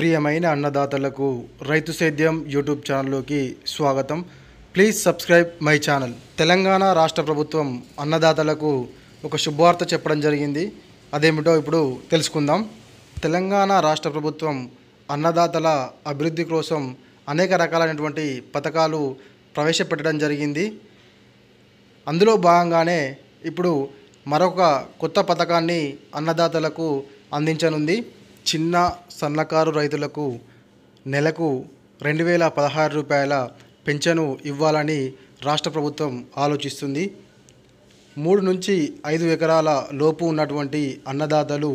ప్రియమైన అన్నదాతలకు రైతు సేద్యం యూట్యూబ్ ఛానల్లోకి స్వాగతం please subscribe my channel Telangana రాష్ట్ర ప్రభుత్వం అన్నదాతలకు ఒక శుభవార్త చెప్పడం జరిగింది అదేమిటో ఇప్పుడు తెలుసుకుందాం తెలంగాణ రాష్ట్ర ప్రభుత్వం అన్నదాతల అభివృద్ధి కోసం అనేక రకాలైనటువంటి పథకాలు ప్రవేశపెట్టడం జరిగింది అందులో భాగంగానే ఇప్పుడు మరొక కొత్త పథకాన్ని అన్నదాతలకు అందించనుంది చిన్న సన్నకారు రైతులకు నెలకు రెండు వేల పదహారు రూపాయల పెన్షను ఇవ్వాలని రాష్ట్ర ప్రభుత్వం ఆలోచిస్తుంది మూడు నుంచి ఐదు ఎకరాల లోపు ఉన్నటువంటి అన్నదాతలు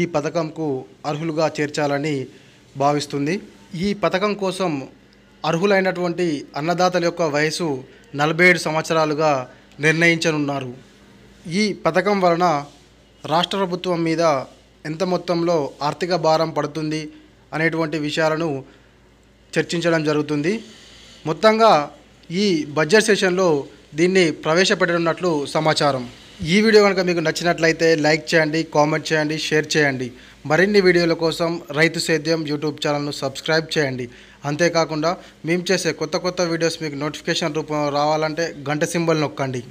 ఈ పథకంకు అర్హులుగా చేర్చాలని భావిస్తుంది ఈ పథకం కోసం అర్హులైనటువంటి అన్నదాతల యొక్క వయసు నలభై ఏడు సంవత్సరాలుగా నిర్ణయించనున్నారు ఈ పథకం వలన రాష్ట్ర ప్రభుత్వం మీద ఎంత మొత్తంలో ఆర్థిక భారం పడుతుంది అనేటువంటి విషయాలను చర్చించడం జరుగుతుంది మొత్తంగా ఈ బడ్జెట్ సెషన్లో దీన్ని ప్రవేశపెట్టనున్నట్లు సమాచారం ఈ వీడియో కనుక మీకు నచ్చినట్లయితే లైక్ చేయండి కామెంట్ చేయండి షేర్ చేయండి మరిన్ని వీడియోల కోసం రైతు సేద్యం యూట్యూబ్ ఛానల్ను సబ్స్క్రైబ్ చేయండి అంతేకాకుండా మేము చేసే కొత్త కొత్త వీడియోస్ మీకు నోటిఫికేషన్ రూపంలో రావాలంటే గంట సింబల్ నొక్కండి